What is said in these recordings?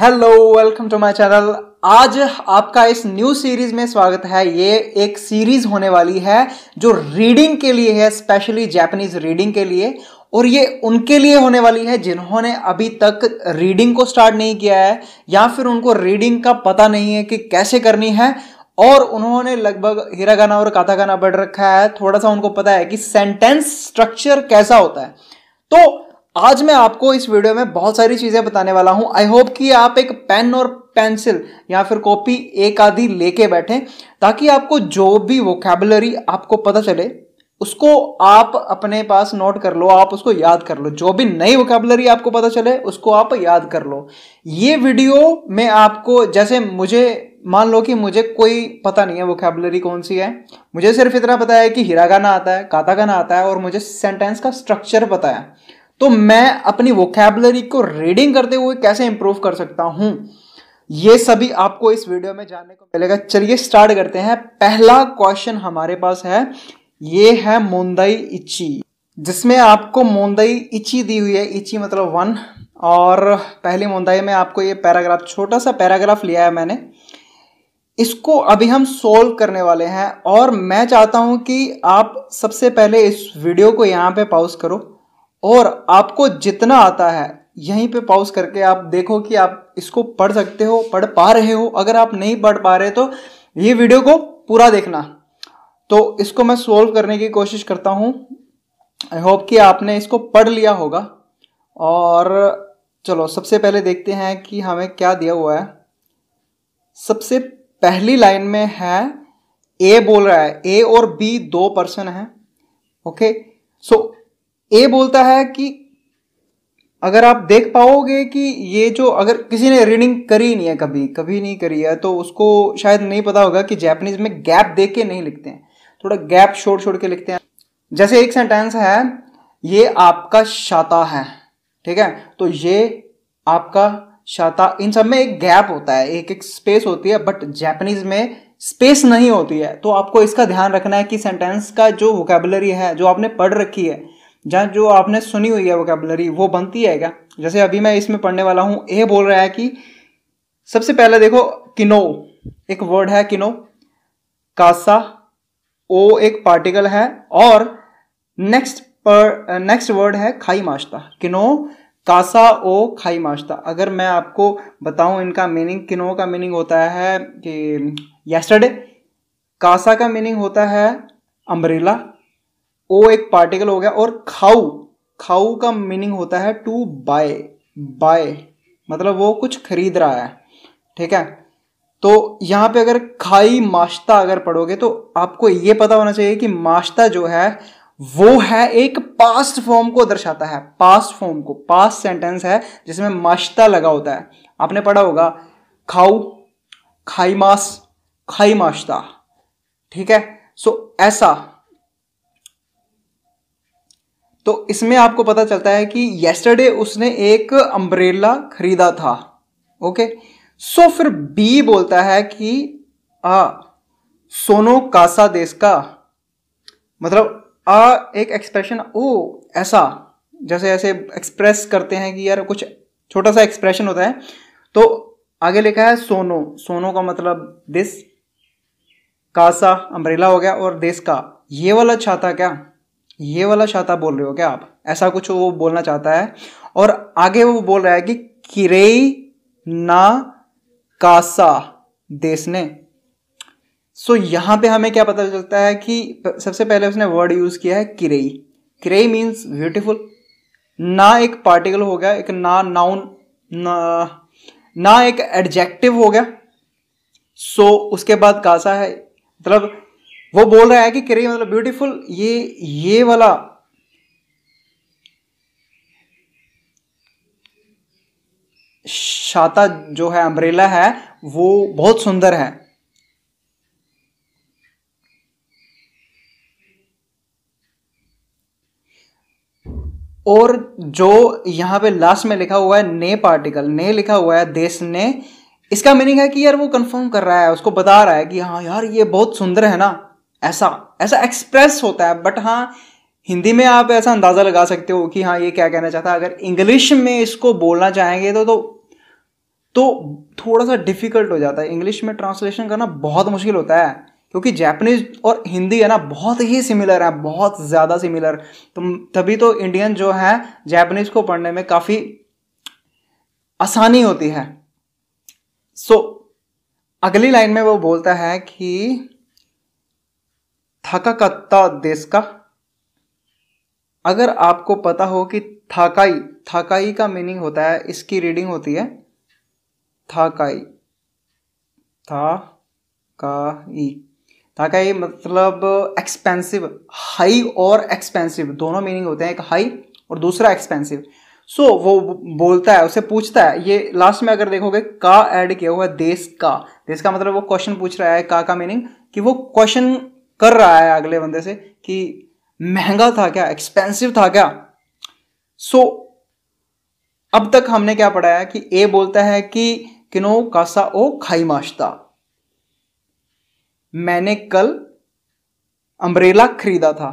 Hello welcome to my channel आज आपका इस न्यू सीरीज में स्वागत है ये एक सीरीज होने वाली है जो रीडिंग के लिए है स्पेशली जैपनीज रीडिंग के लिए और ये उनके लिए होने वाली है जिन्होंने अभी तक रीडिंग को स्टार्ट नहीं किया है या फिर उनको रीडिंग का पता नहीं है कि कैसे करनी है और उन्होंने लगभग हिरागाना और काथागाना पढ़ रखा है थोड़ा सा उनको पता है कि सेंटेंस स्ट्रक्चर कैसा होता है तो आज मैं आपको इस वीडियो में बहुत सारी चीज़ें बताने वाला हूं आई होप कि आप एक पेन और पेंसिल या फिर कॉपी एक आधी लेके बैठे ताकि आपको जो भी वोकेबलरी आपको पता चले उसको आप अपने पास नोट कर लो आप उसको याद कर लो जो भी नई वोकेबलरी आपको पता चले उसको आप याद कर लो ये वीडियो में आपको जैसे मुझे मान लो कि मुझे कोई पता नहीं है वोकेबलरी कौन सी है मुझे सिर्फ इतना पता है कि हिरागाना आता है गाना आता है और मुझे सेंटेंस का स्ट्रक्चर पता है तो मैं अपनी वोकैबलरी को रीडिंग करते हुए कैसे इंप्रूव कर सकता हूं ये सभी आपको इस वीडियो में जानने को मिलेगा चलिए स्टार्ट करते हैं पहला क्वेश्चन हमारे पास है ये है मोंदई इची जिसमें आपको मोंदई इची दी हुई है इची मतलब वन और पहली मुंदई में आपको ये पैराग्राफ छोटा सा पैराग्राफ लिया है मैंने इसको अभी हम सोल्व करने वाले हैं और मैं चाहता हूं कि आप सबसे पहले इस वीडियो को यहां पे पॉज करो और आपको जितना आता है यहीं पे पॉज करके आप देखो कि आप इसको पढ़ सकते हो पढ़ पा रहे हो अगर आप नहीं पढ़ पा रहे तो ये वीडियो को पूरा देखना तो इसको मैं सोल्व करने की कोशिश करता हूँ आई होप कि आपने इसको पढ़ लिया होगा और चलो सबसे पहले देखते हैं कि हमें क्या दिया हुआ है सबसे पहली लाइन में है ए बोल रहा है ए और बी दो पर्सन है ओके सो ए बोलता है कि अगर आप देख पाओगे कि ये जो अगर किसी ने रीडिंग करी नहीं है कभी कभी नहीं करी है तो उसको शायद नहीं पता होगा कि जैपनीज में गैप दे के नहीं लिखते हैं थोड़ा गैप छोड़ छोड़ के लिखते हैं जैसे एक सेंटेंस है ये आपका शाता है ठीक है तो ये आपका शाता इन सब में एक गैप होता है एक एक स्पेस होती है बट जैपनीज में स्पेस नहीं होती है तो आपको इसका ध्यान रखना है कि सेंटेंस का जो वोकेबलरी है जो आपने पढ़ रखी है जहाँ जो आपने सुनी हुई है वोकेबलरी वो बनती है क्या जैसे अभी मैं इसमें पढ़ने वाला हूँ ए बोल रहा है कि सबसे पहले देखो किनो एक वर्ड है किनो कासा ओ एक पार्टिकल है और नेक्स्ट पर नेक्स्ट वर्ड है खाई माश्ता किनो कासा ओ खाई माश्ता अगर मैं आपको बताऊं इनका मीनिंग किनो का मीनिंग होता है कि यस्टरडे कासा का मीनिंग होता है अम्ब्रेला ओ एक पार्टिकल हो गया और खाऊ खाऊ का मीनिंग होता है टू बाय बाय मतलब वो कुछ खरीद रहा है ठीक है तो यहाँ पे अगर खाई माश्ता अगर पढ़ोगे तो आपको ये पता होना चाहिए कि माश्ता जो है वो है एक पास्ट फॉर्म को दर्शाता है पास्ट फॉर्म को पास्ट सेंटेंस है जिसमें माश्ता लगा होता है आपने पढ़ा होगा खाऊ खाई मास खाई माश्ता ठीक है सो ऐसा तो इसमें आपको पता चलता है कि येस्टरडे उसने एक अम्ब्रेला खरीदा था ओके सो फिर बी बोलता है कि आ सोनो कासा देश का मतलब आ एक एक्सप्रेशन ओ ऐसा जैसे ऐसे एक्सप्रेस करते हैं कि यार कुछ छोटा सा एक्सप्रेशन होता है तो आगे लिखा है सोनो सोनो का मतलब दिस कासा अम्ब्रेला हो गया और देश का ये वाला छाता क्या ये वाला छाता बोल रहे हो क्या आप ऐसा कुछ वो बोलना चाहता है और आगे वो बोल रहा है कि किरे ना कासा देश ने सो so, यहां पे हमें क्या पता चलता है कि सबसे पहले उसने वर्ड यूज़ किया है किरेई किरेई मीन्स ब्यूटीफुल ना एक पार्टिकल हो गया एक ना नाउन ना ना एक एडजेक्टिव हो गया सो so, उसके बाद कासा है मतलब वो बोल रहा है कि करिए मतलब ब्यूटीफुल ये ये वाला छाता जो है अम्ब्रेला है वो बहुत सुंदर है और जो यहां पे लास्ट में लिखा हुआ है ने पार्टिकल ने लिखा हुआ है देश ने इसका मीनिंग है कि यार वो कंफर्म कर रहा है उसको बता रहा है कि हाँ यार ये बहुत सुंदर है ना ऐसा ऐसा एक्सप्रेस होता है बट हाँ हिंदी में आप ऐसा अंदाज़ा लगा सकते हो कि हाँ ये क्या कहना चाहता है अगर इंग्लिश में इसको बोलना चाहेंगे तो तो तो थोड़ा सा डिफ़िकल्ट हो जाता है इंग्लिश में ट्रांसलेशन करना बहुत मुश्किल होता है क्योंकि जैपनीज और हिंदी है ना बहुत ही सिमिलर है बहुत ज़्यादा सिमिलर तो तभी तो इंडियन जो है जैपनीज को पढ़ने में काफ़ी आसानी होती है सो so, अगली लाइन में वो बोलता है कि थाकाकत्ता देश का अगर आपको पता हो कि थाकाई थाकाई का मीनिंग होता है इसकी रीडिंग होती है थाकाई था का ई थाकाई मतलब एक्सपेंसिव हाई और एक्सपेंसिव दोनों मीनिंग होते हैं एक हाई और दूसरा एक्सपेंसिव सो so, वो बोलता है उसे पूछता है ये लास्ट में अगर देखोगे का ऐड किया हुआ है देश का देश का मतलब वो क्वेश्चन पूछ रहा है का का मीनिंग कि वो क्वेश्चन कर रहा है अगले बंदे से कि महंगा था क्या एक्सपेंसिव था क्या सो so, अब तक हमने क्या पढ़ाया कि ए बोलता है कि किनो कासा ओ खाई माश्ता मैंने कल अम्ब्रेला खरीदा था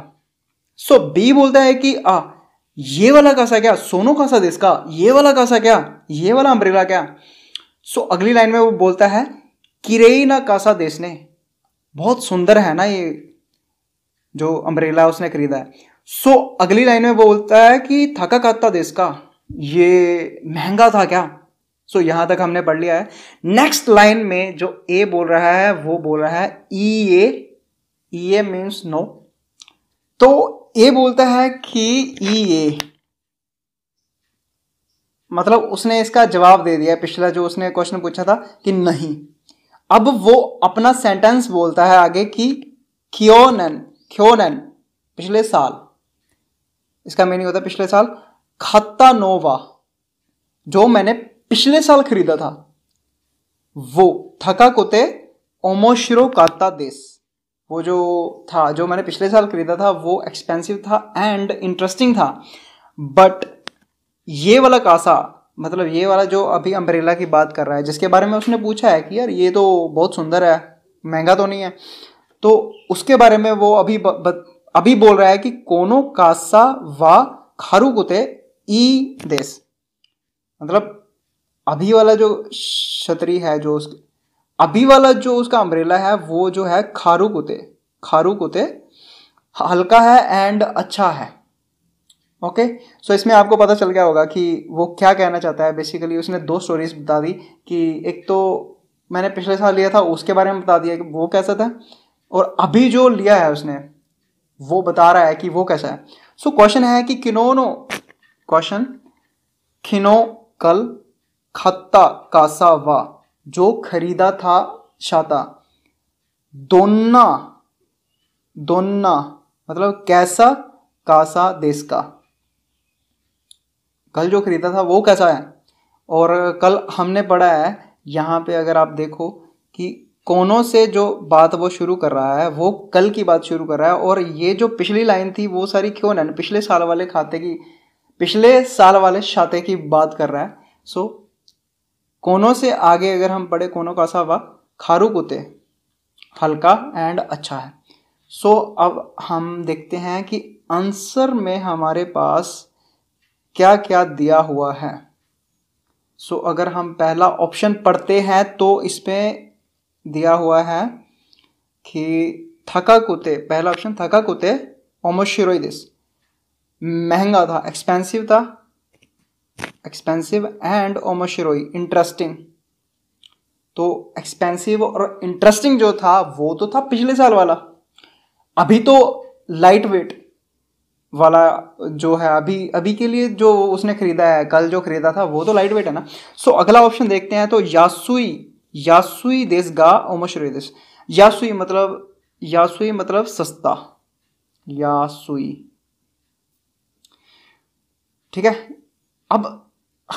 सो so, बी बोलता है कि आ ये वाला कासा क्या सोनो कासा देश का ये वाला कासा क्या ये वाला अम्ब्रेला क्या सो so, अगली लाइन में वो बोलता है किरेई ना कासा देश ने बहुत सुंदर है ना ये जो अम्ब्रेला उसने खरीदा है सो अगली लाइन में वो बोलता है कि थका काता देश का ये महंगा था क्या सो so, यहां तक हमने पढ़ लिया है नेक्स्ट लाइन में जो ए बोल रहा है वो बोल रहा है ई ए ई ए मीन्स नो तो ए बोलता है कि ई e ए मतलब उसने इसका जवाब दे दिया पिछला जो उसने क्वेश्चन पूछा था कि नहीं अब वो अपना सेंटेंस बोलता है आगे कि क्योनन क्योनन पिछले साल इसका मीनिंग होता है पिछले साल खत्ता नोवा जो मैंने पिछले साल खरीदा था वो थका कोते ओमोशिरो काता देश वो जो था जो मैंने पिछले साल खरीदा था वो एक्सपेंसिव था एंड इंटरेस्टिंग था बट ये वाला कासा मतलब ये वाला जो अभी अम्ब्रेला की बात कर रहा है जिसके बारे में उसने पूछा है कि यार ये तो बहुत सुंदर है महंगा तो नहीं है तो उसके बारे में वो अभी ब, ब, अभी बोल रहा है कि कोनो कासा वा खारू कुते ई देश मतलब अभी वाला जो छतरी है जो उस अभी वाला जो उसका अम्ब्रेला है वो जो है खारू कुते खारू कुते हल्का है एंड अच्छा है ओके okay? सो so, इसमें आपको पता चल गया होगा कि वो क्या कहना चाहता है बेसिकली उसने दो स्टोरीज बता दी कि एक तो मैंने पिछले साल लिया था उसके बारे में बता दिया कि वो कैसा था और अभी जो लिया है उसने वो बता रहा है कि वो कैसा है सो so, क्वेश्चन है कि किनोनो क्वेश्चन खिनो कल खत्ता कासा वा जो खरीदा था छाता दोन्ना दोन्ना मतलब कैसा कासा देश का कल जो ख़रीदा था वो कैसा है और कल हमने पढ़ा है यहाँ पे अगर आप देखो कि कोनों से जो बात वो शुरू कर रहा है वो कल की बात शुरू कर रहा है और ये जो पिछली लाइन थी वो सारी क्यों ना पिछले साल वाले खाते की पिछले साल वाले छाते की बात कर रहा है सो कोनों से आगे अगर हम पढ़े कोनों का सा वह खारू कुते हल्का एंड अच्छा है सो अब हम देखते हैं कि आंसर में हमारे पास क्या क्या दिया हुआ है सो so, अगर हम पहला ऑप्शन पढ़ते हैं तो इसमें दिया हुआ है कि थका कुते पहला ऑप्शन थका कुते दिस महंगा था एक्सपेंसिव था एक्सपेंसिव एंड ओमोशिरोई इंटरेस्टिंग तो एक्सपेंसिव और इंटरेस्टिंग जो था वो तो था पिछले साल वाला अभी तो लाइट वेट वाला जो है अभी अभी के लिए जो उसने खरीदा है कल जो खरीदा था वो तो लाइट वेट है ना सो अगला ऑप्शन देखते हैं तो यासुई यासुई देश गा ओमोशुरी देश यासुई मतलब यासुई मतलब सस्ता यासुई ठीक है अब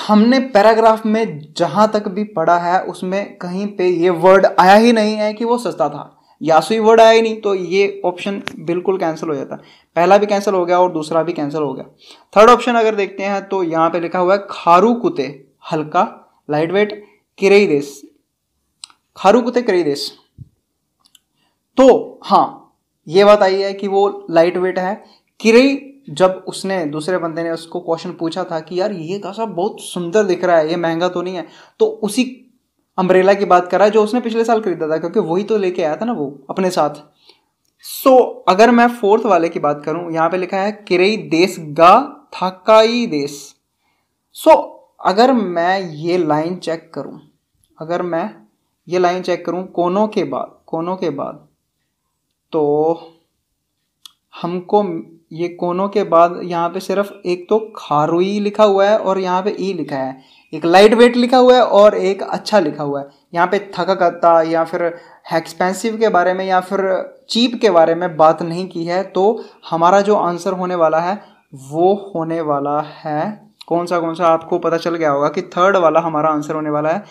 हमने पैराग्राफ में जहां तक भी पढ़ा है उसमें कहीं पे ये वर्ड आया ही नहीं है कि वो सस्ता था यासुई वर्ड तो आया ही नहीं तो ये ऑप्शन बिल्कुल कैंसिल हो जाता पहला भी कैंसिल हो गया और दूसरा भी कैंसिल हो गया थर्ड ऑप्शन अगर देखते हैं तो यहाँ पे लिखा हुआ है खारू कुते हल्का लाइट वेट किरई देश खारू कुते किरई देश तो हाँ ये बात आई है कि वो लाइट वेट है किरई जब उसने दूसरे बंदे ने उसको क्वेश्चन पूछा था कि यार ये का तो बहुत सुंदर दिख रहा है ये महंगा तो नहीं है तो उसी अम्ब्रेला की बात कर रहा है जो उसने पिछले साल खरीदा था क्योंकि वही तो लेके आया था ना वो अपने साथ सो so, अगर मैं फोर्थ वाले की बात करूं यहां पे लिखा है किरई देश गा थकाई देश सो so, अगर मैं ये लाइन चेक करूं अगर मैं ये लाइन चेक करूं कोनों के बाद कोनों के बाद तो हमको ये कोनों के बाद यहाँ पे सिर्फ एक तो खारुई लिखा हुआ है और यहाँ पे ई लिखा है एक लाइट वेट लिखा हुआ है और एक अच्छा लिखा हुआ है यहाँ पे थकाकता या फिर एक्सपेंसिव के बारे में या फिर चीप के बारे में बात नहीं की है तो हमारा जो आंसर होने वाला है वो होने वाला है कौन सा कौन सा आपको पता चल गया होगा कि थर्ड वाला हमारा आंसर होने वाला है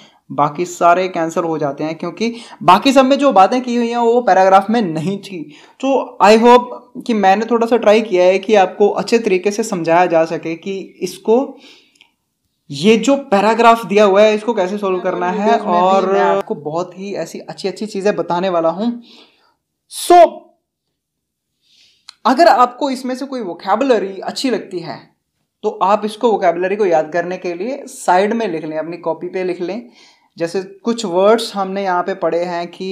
बाकी सारे कैंसिल हो जाते हैं क्योंकि बाकी सब में जो बातें की हुई हैं वो पैराग्राफ में नहीं थी तो आई होप कि मैंने थोड़ा सा ट्राई किया है कि आपको अच्छे तरीके से समझाया जा सके कि इसको ये जो पैराग्राफ दिया हुआ है इसको कैसे सोल्व करना है और आपको बहुत ही ऐसी अच्छी अच्छी चीजें बताने वाला हूं सो so, अगर आपको इसमें से कोई वोकेबलरी अच्छी लगती है तो आप इसको वोकेबलरी को याद करने के लिए साइड में लिख लें अपनी कॉपी पे लिख लें जैसे कुछ वर्ड्स हमने यहाँ पे पढ़े हैं कि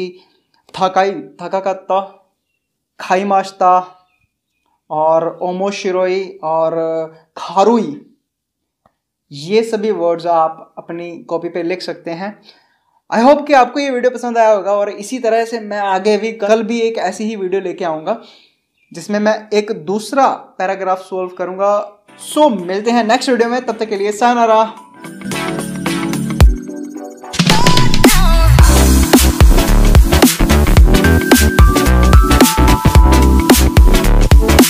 थकाई थका का त खाई माश्ता और ओमोशिरोई और खारुई ये सभी वर्ड्स आप अपनी कॉपी पे लिख सकते हैं आई होप कि आपको ये वीडियो पसंद आया होगा और इसी तरह से मैं आगे भी कल भी एक ऐसी ही वीडियो लेके आऊँगा जिसमें मैं एक दूसरा पैराग्राफ सोल्व करूँगा सो so, मिलते हैं नेक्स्ट वीडियो में तब तक के लिए रहा